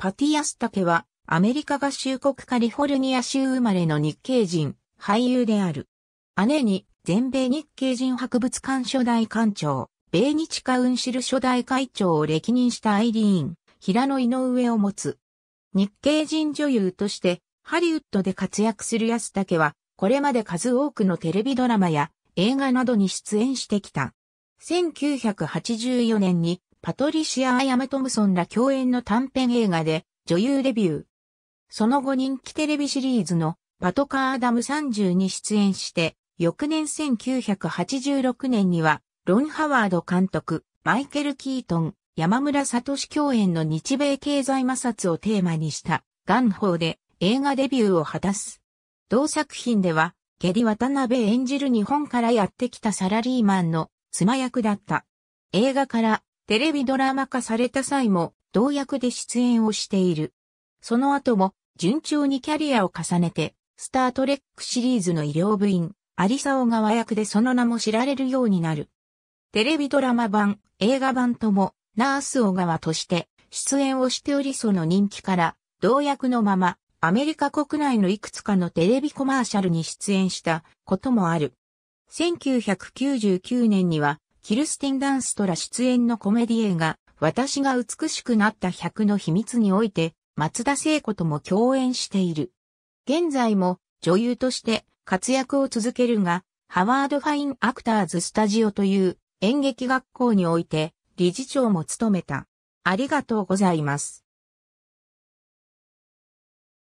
パティ・アスタケは、アメリカ合衆国カリフォルニア州生まれの日系人、俳優である。姉に、全米日系人博物館初代館長、米日カウンシル初代会長を歴任したアイリーン、平野井上を持つ。日系人女優として、ハリウッドで活躍するスタケは、これまで数多くのテレビドラマや映画などに出演してきた。1984年にパトリシア・アヤマ・トムソンら共演の短編映画で女優デビュー。その後人気テレビシリーズのパトカー・アダム30に出演して、翌年1986年にはロン・ハワード監督、マイケル・キートン、山村聡共演の日米経済摩擦をテーマにした元宝で映画デビューを果たす。同作品では、ゲリ渡辺演じる日本からやってきたサラリーマンの妻役だった。映画からテレビドラマ化された際も同役で出演をしている。その後も順調にキャリアを重ねて、スタートレックシリーズの医療部員、アリサオ川役でその名も知られるようになる。テレビドラマ版、映画版とも、ナース小川として出演をしておりその人気から、同役のまま、アメリカ国内のいくつかのテレビコマーシャルに出演したこともある。1999年にはキルスティン・ダンストラ出演のコメディ映画、私が美しくなった100の秘密において、松田聖子とも共演している。現在も女優として活躍を続けるが、ハワード・ファイン・アクターズ・スタジオという演劇学校において理事長も務めた。ありがとうございます。